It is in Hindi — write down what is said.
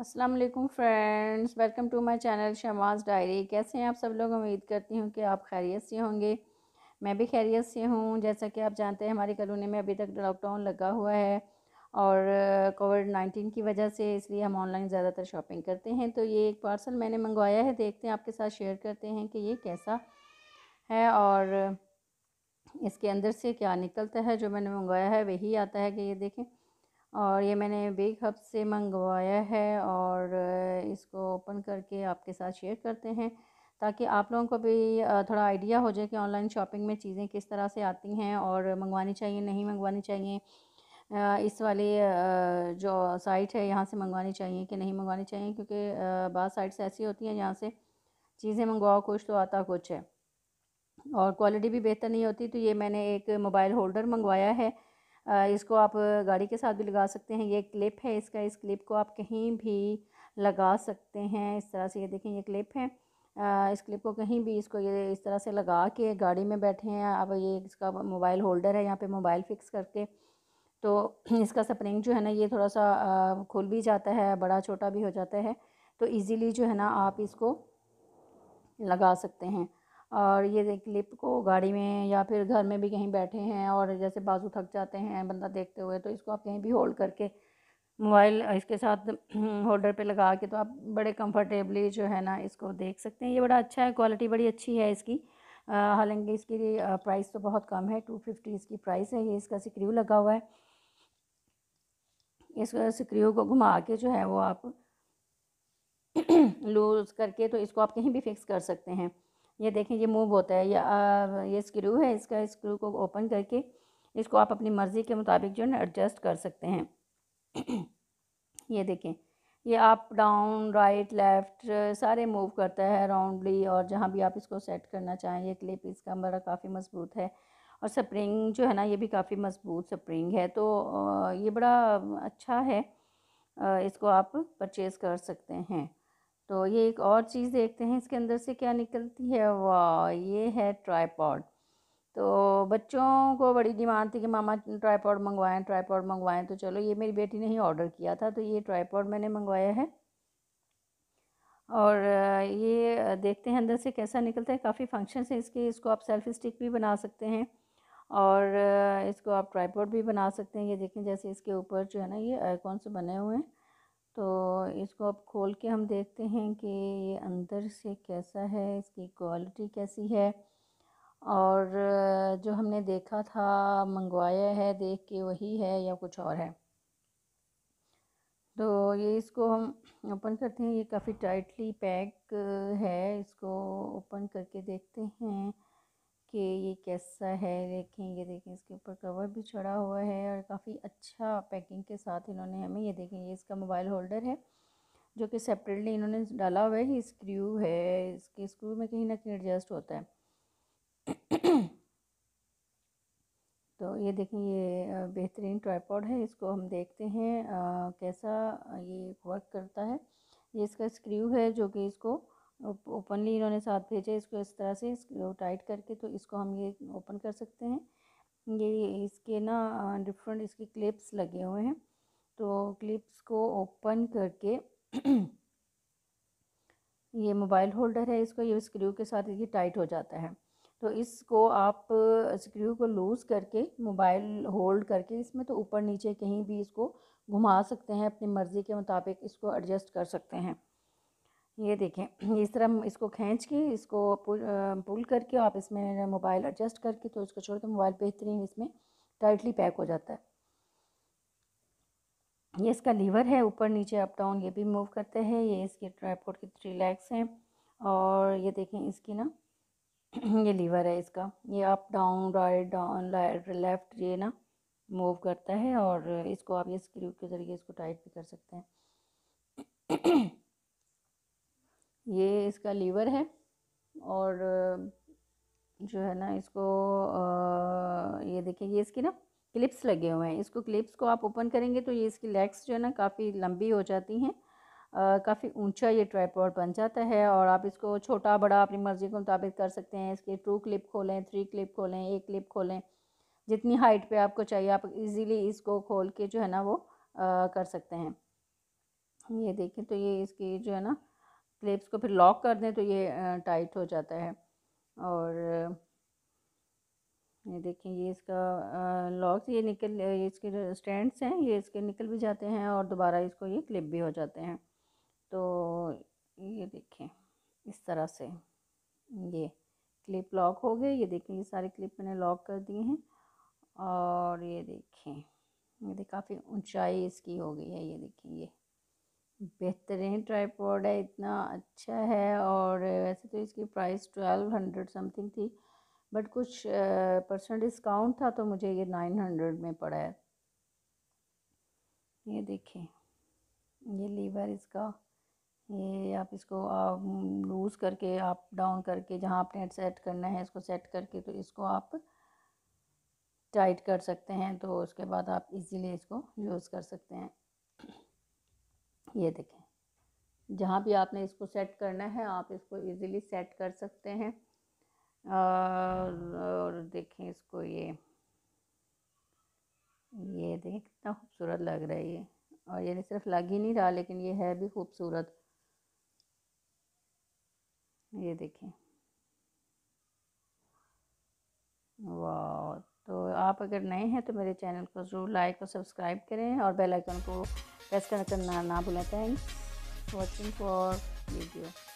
अस्सलाम वालेकुम friends welcome to my channel Shama's Diary कैसे हैं आप सब लोग उम्मीद करती हूँ कि आप खैरियत से होंगे मैं भी खैरियत से हूँ जैसा कि आप जानते हैं हमारी कॉलोनी में अभी तक लॉकडाउन लगा हुआ है और कोविड नाइन्टीन की वजह से इसलिए हम ऑनलाइन ज़्यादातर शॉपिंग करते हैं तो ये एक पार्सल मैंने मंगवाया है देखते हैं आपके साथ शेयर करते हैं कि ये कैसा है और इसके अंदर से क्या निकलता है जो मैंने मंगवाया है वही आता है कि ये देखें और ये मैंने बिग हब से मंगवाया है और इसको ओपन करके आपके साथ शेयर करते हैं ताकि आप लोगों को भी थोड़ा आइडिया हो जाए कि ऑनलाइन शॉपिंग में चीज़ें किस तरह से आती हैं और मंगवानी चाहिए नहीं मंगवानी चाहिए इस वाली जो साइट है यहाँ से मंगवानी चाहिए कि नहीं मंगवानी चाहिए क्योंकि बाद साइट्स ऐसी होती हैं जहाँ से चीज़ें मंगवाओ कुछ तो आता कुछ है और क्वालिटी भी बेहतर नहीं होती तो ये मैंने एक मोबाइल होल्डर मंगवाया है इसको आप गाड़ी के साथ भी लगा सकते हैं ये क्लिप है इसका इस क्लिप को आप कहीं भी लगा सकते हैं इस तरह से ये देखें ये क्लिप है इस क्लिप को कहीं भी इसको ये इस तरह से लगा के गाड़ी में बैठे हैं अब ये इसका मोबाइल होल्डर है यहाँ पे मोबाइल फिक्स करके तो इसका स्प्रिंग जो है ना ये थोड़ा सा खुल भी जाता है बड़ा छोटा भी हो जाता है तो इजीली जो है ना आप इसको लगा सकते हैं और ये देख क्लिप को गाड़ी में या फिर घर में भी कहीं बैठे हैं और जैसे बाजू थक जाते हैं बंदा देखते हुए तो इसको आप कहीं भी होल्ड करके मोबाइल इसके साथ होल्डर पे लगा के तो आप बड़े कंफर्टेबली जो है ना इसको देख सकते हैं ये बड़ा अच्छा है क्वालिटी बड़ी अच्छी है इसकी हालांकि इसकी प्राइस तो बहुत कम है टू फिफ्टी इसकी प्राइस है ये इसका स्क्रू लगा हुआ है इस स्क्रू को घुमा के जो है वो आप लूज़ करके तो इसको आप कहीं भी फिक्स कर सकते हैं ये देखें ये मूव होता है ये ये स्क्रू है इसका स्क्रू को ओपन करके इसको आप अपनी मर्ज़ी के मुताबिक जो है ना एडजस्ट कर सकते हैं ये देखें ये अप डाउन राइट लेफ़्ट सारे मूव करता है राउंडली और जहाँ भी आप इसको सेट करना चाहें ये क्लिप इसका बड़ा काफ़ी मजबूत है और स्प्रिंग जो है ना ये भी काफ़ी मजबूत स्प्रिंग है तो ये बड़ा अच्छा है इसको आप परचेज़ कर सकते हैं तो ये एक और चीज़ देखते हैं इसके अंदर से क्या निकलती है वाह ये है ट्राईपॉड तो बच्चों को बड़ी डिमांड थी कि मामा ट्राईपॉड मंगवाएं ट्राईपॉड मंगवाएं तो चलो ये मेरी बेटी ने ही ऑर्डर किया था तो ये ट्राईपॉड मैंने मंगवाया है और ये देखते हैं अंदर से कैसा निकलता है काफ़ी फंक्शन है इसके इसको आप सेल्फ स्टिक भी बना सकते हैं और इसको आप ट्राईपॉड भी बना सकते हैं ये देखें जैसे इसके ऊपर जो है ना ये से बने हुए हैं तो इसको अब खोल के हम देखते हैं कि ये अंदर से कैसा है इसकी क्वालिटी कैसी है और जो हमने देखा था मंगवाया है देख के वही है या कुछ और है तो ये इसको हम ओपन करते हैं ये काफ़ी टाइटली पैक है इसको ओपन करके देखते हैं कि ये कैसा है देखें ये देखें इसके ऊपर कवर भी चढ़ा हुआ है और काफ़ी अच्छा पैकिंग के साथ इन्होंने हमें ये देखें ये इसका मोबाइल होल्डर है जो कि सेपरेटली इन्होंने डाला हुआ है स्क्रू है इसके स्क्रू में कहीं ना कहीं एडजस्ट होता है तो ये देखें ये बेहतरीन ट्राईपॉड है इसको हम देखते हैं आ, कैसा ये वर्क करता है ये इसका स्क्रू है जो कि इसको ओपनली इन्होंने साथ भेजा इसको इस तरह से इसको टाइट करके तो इसको हम ये ओपन कर सकते हैं ये इसके ना डिफरेंट इसके क्लिप्स लगे हुए हैं तो क्लिप्स को ओपन करके ये मोबाइल होल्डर है इसको ये स्क्रू के साथ ये टाइट हो जाता है तो इसको आप स्क्रू को लूज़ करके मोबाइल होल्ड करके इसमें तो ऊपर नीचे कहीं भी इसको घुमा सकते हैं अपनी मर्ज़ी के मुताबिक इसको एडजस्ट कर सकते हैं ये देखें इस तरह इसको खींच के इसको पुल करके आप इसमें मोबाइल एडजस्ट करके तो इसको छोड़ के मोबाइल बेहतरीन इसमें टाइटली पैक हो जाता है ये इसका लीवर है ऊपर नीचे अप डाउन ये भी मूव करते हैं ये इसके ट्राईपोर्ट के थ्री लैग्स हैं और ये देखें इसकी ना ये लीवर है इसका ये up down right down left ये ना मूव करता है और इसको आप ये स्क्रू के ज़रिए इसको टाइट भी कर सकते हैं ये इसका लीवर है और जो है ना इसको ये देखिए ये इसकी ना क्लिप्स लगे हुए हैं इसको क्लिप्स को आप ओपन करेंगे तो ये इसकी लेग्स जो है ना काफ़ी लंबी हो जाती हैं काफ़ी ऊंचा ये ट्राईपॉड बन जाता है और आप इसको छोटा बड़ा अपनी मर्ज़ी के मुताबिक कर सकते हैं इसके टू क्लिप खोलें थ्री क्लिप खोलें एक क्लिप खोलें जितनी हाइट पे आपको चाहिए आप इजीली इसको खोल के जो है ना वो आ, कर सकते हैं ये देखें तो ये इसकी जो है ना स्लेब्स को फिर लॉक कर दें तो ये टाइट हो जाता है और ये देखें ये इसका लॉक ये निकल ये इसके स्टैंड्स हैं ये इसके निकल भी जाते हैं और दोबारा इसको ये क्लिप भी हो जाते हैं तो ये देखें इस तरह से ये क्लिप लॉक हो गए ये देखें ये सारे क्लिप मैंने लॉक कर दिए हैं और ये देखें ये देखें काफ़ी ऊंचाई इसकी हो गई है ये देखें ये बेहतरीन ट्राईपोर्ड है इतना अच्छा है और वैसे तो इसकी प्राइस ट्वेल्व हंड्रेड समथिंग थी बट कुछ परसेंट डिस्काउंट था तो मुझे ये नाइन हंड्रेड में पड़ा है ये देखें ये लीवर इसका ये आप इसको आप लूज़ करके आप डाउन करके जहाँ आपने सेट करना है इसको सेट करके तो इसको आप टाइट कर सकते हैं तो उसके बाद आप इजीली इसको यूज़ कर सकते हैं ये देखें जहाँ भी आपने इसको सेट करना है आप इसको इजीली सेट कर सकते हैं और, और देखें इसको ये ये देखें कितना खूबसूरत लग रहा है ये और ये सिर्फ लग ही नहीं रहा लेकिन ये है भी खूबसूरत ये देखें वाह तो आप अगर नए हैं तो मेरे चैनल को ज़रूर लाइक और सब्सक्राइब करें और बेल आइकन को वैसे ना, ना भूलें थैंक्स वॉचिंग फॉर वीडियो